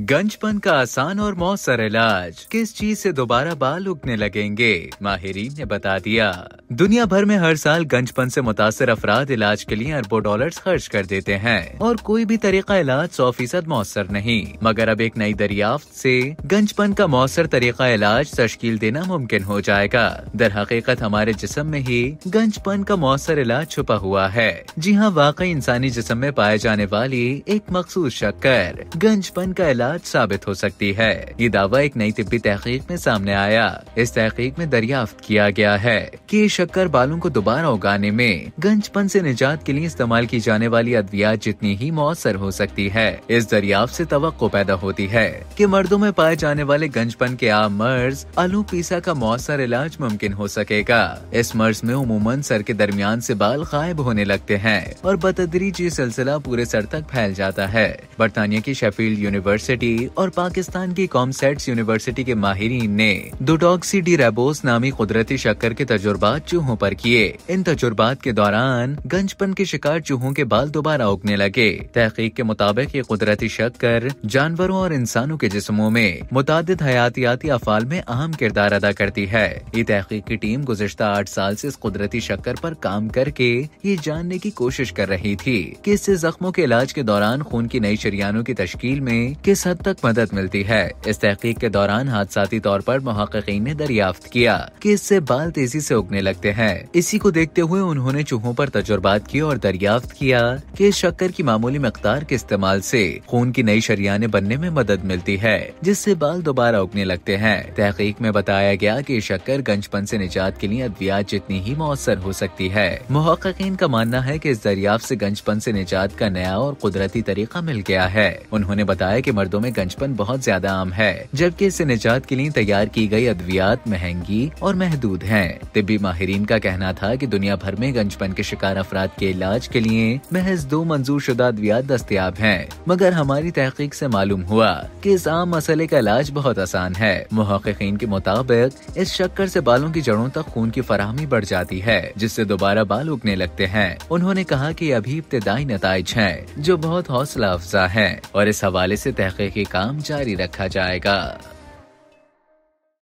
गंजपन का आसान और मौसर इलाज किस चीज से दोबारा बाल उगने लगेंगे माहरीन ने बता दिया दुनिया भर में हर साल गंजपन से मुतासर अफराद इलाज के लिए अरबों डॉलर्स खर्च कर देते हैं और कोई भी तरीका इलाज सौ फीसद मौसर नहीं मगर अब एक नई दरियाफ्त से गंजपन का मौसर तरीका इलाज तश्कील देना मुमकिन हो जाएगा दर हकीकत हमारे जिसम में ही गंजपन का मौसर इलाज छुपा हुआ है जी हाँ वाकई इंसानी जिसम में पाए जाने वाली एक मखसूस शक्कर गंजपन का इलाज इमदाद साबित हो सकती है ये दावा एक नई तिब्बी तहकीक में सामने आया इस तहकीक में दरियाफ्त किया गया है कि शक्कर बालों को दोबारा उगाने में गंजपन से निजात के लिए इस्तेमाल की जाने वाली अद्वियात जितनी ही मौसर हो सकती है इस दरियाफ्त से तो पैदा होती है कि मर्दों में पाए जाने वाले गंजपन के आम मर्ज आलू पीसा का मौसर इलाज मुमकिन हो सकेगा इस मर्ज में उमूमन सर के दरमियान से बाल गायब होने लगते हैं और बतदरीज ये सिलसिला पूरे सर तक फैल जाता है बरतानिया की शेफील्ड यूनिवर्सिटी यूनिवर्सिटी और पाकिस्तान की कॉमसेट यूनिवर्सिटी के माहरीन ने दोटॉक्सी डी रेबोस नामी कुदरती शक्कर के तजुर्बा चूहों पर किए इन तजुर्बात के दौरान गंजपन के शिकार चूहों के बाल दोबारा उगने लगे तहकीक के मुताबिक ये कुदरती शक्कर जानवरों और इंसानों के जिसमों में मुताद हयातियाती अफाल में अहम किरदार अदा करती है ये तहकीक की टीम गुजशत आठ साल ऐसी इस कुदरती शक्कर आरोप काम करके ये जानने की कोशिश कर रही थी की इससे जख्मों के इलाज के दौरान खून की नई शरियानों की तश्ल में किस हद तक मदद मिलती है इस तहकीक के दौरान हादसाती तौर पर महाकिन ने दरियाफ्त किया कि इससे बाल तेजी से उगने लगते हैं इसी को देखते हुए उन्होंने चूहों पर तजुर्बात किए और दरियाफ्त किया कि शक्कर की मामूली मकदार के इस्तेमाल से खून की नई शरियाने बनने में मदद मिलती है जिससे बाल दोबारा उगने लगते हैं तहकीक में बताया गया कि शक्कर गंजपन से निजात के लिए अद्वियात जितनी ही मौसर हो सकती है महक्कीन का मानना है की इस दरियाफ्त ऐसी गंजपन ऐसी निजात का नया और कुदरती तरीका मिल गया है उन्होंने बताया की मर्दों इमारतों में गंजपन बहुत ज्यादा आम है जबकि इससे निजात के लिए तैयार की गई अद्वियात महंगी और महदूद है तिब्बी माहरीन का कहना था की दुनिया भर में गंजपन के शिकार अफराद के इलाज के लिए महज दो मंजूर शुदा अद्वियात दस्तियाब है मगर हमारी तहकीक ऐसी मालूम हुआ की इस आम मसले का इलाज बहुत आसान है मुहकिन के मुताबिक इस शक्कर ऐसी बालों की जड़ों तक खून की फरहमी बढ़ जाती है जिससे दोबारा बाल उगने लगते हैं उन्होंने कहा की अभी इब्तदाई नतज है जो बहुत हौसला अफजा है और इस हवाले ऐसी तहकी तहकी काम जारी रखा जाएगा